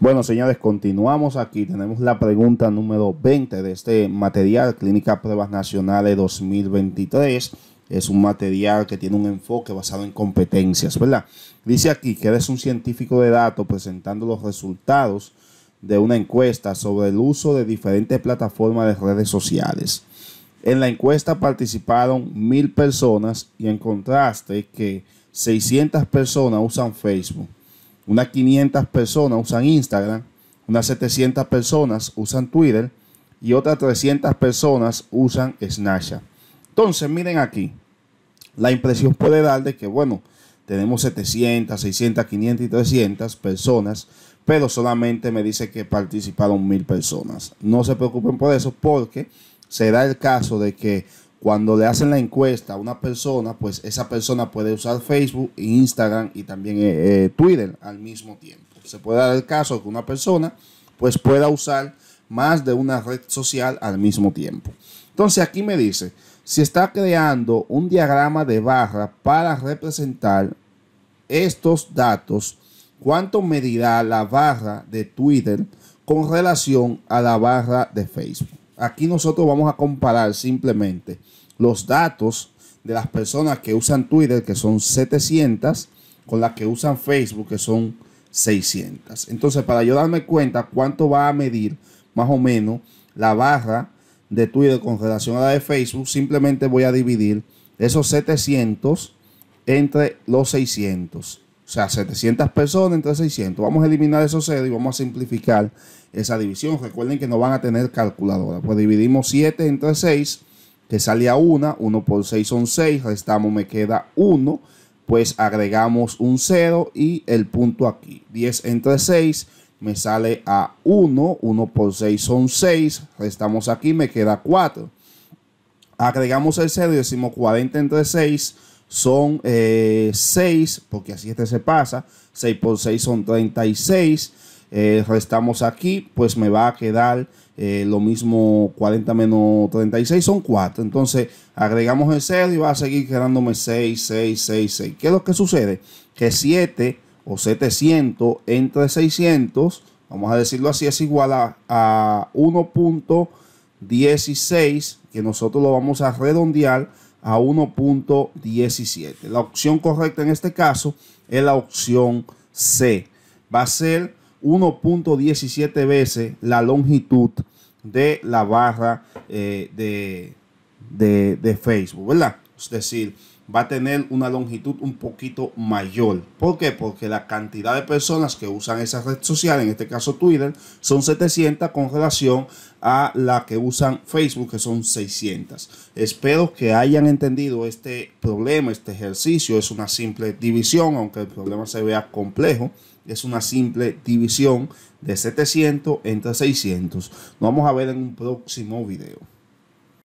Bueno, señores, continuamos aquí. Tenemos la pregunta número 20 de este material, Clínica Pruebas Nacionales 2023. Es un material que tiene un enfoque basado en competencias, ¿verdad? Dice aquí que eres un científico de datos presentando los resultados de una encuesta sobre el uso de diferentes plataformas de redes sociales. En la encuesta participaron mil personas y encontraste que 600 personas usan Facebook unas 500 personas usan Instagram, unas 700 personas usan Twitter y otras 300 personas usan Snapchat. Entonces, miren aquí, la impresión puede dar de que, bueno, tenemos 700, 600, 500 y 300 personas, pero solamente me dice que participaron mil personas. No se preocupen por eso porque será el caso de que cuando le hacen la encuesta a una persona, pues esa persona puede usar Facebook, Instagram y también eh, eh, Twitter al mismo tiempo. Se puede dar el caso que una persona pues pueda usar más de una red social al mismo tiempo. Entonces aquí me dice, si está creando un diagrama de barra para representar estos datos, ¿cuánto medirá la barra de Twitter con relación a la barra de Facebook? Aquí nosotros vamos a comparar simplemente los datos de las personas que usan Twitter, que son 700, con las que usan Facebook, que son 600. Entonces, para yo darme cuenta cuánto va a medir más o menos la barra de Twitter con relación a la de Facebook, simplemente voy a dividir esos 700 entre los 600. O sea, 700 personas entre 600. Vamos a eliminar esos 0 y vamos a simplificar esa división. Recuerden que no van a tener calculadora. Pues dividimos 7 entre 6, que sale a 1. 1 por 6 son 6. Restamos, me queda 1. Pues agregamos un 0 y el punto aquí. 10 entre 6 me sale a 1. 1 por 6 son 6. Restamos aquí, me queda 4. Agregamos el 0 y decimos 40 entre 6 son 6, eh, porque así este se pasa, 6 por 6 son 36, eh, restamos aquí, pues me va a quedar eh, lo mismo 40 menos 36, son 4, entonces agregamos el 0 y va a seguir quedándome 6, 6, 6, 6. ¿Qué es lo que sucede? Que 7 o 700 entre 600, vamos a decirlo así, es igual a 1.16, que nosotros lo vamos a redondear a 1.17. La opción correcta en este caso es la opción C. Va a ser 1.17 veces la longitud de la barra eh, de, de, de Facebook, ¿verdad? Es decir, va a tener una longitud un poquito mayor. ¿Por qué? Porque la cantidad de personas que usan esa red social, en este caso Twitter, son 700 con relación a la que usan Facebook, que son 600. Espero que hayan entendido este problema, este ejercicio. Es una simple división, aunque el problema se vea complejo. Es una simple división de 700 entre 600. Nos vamos a ver en un próximo video.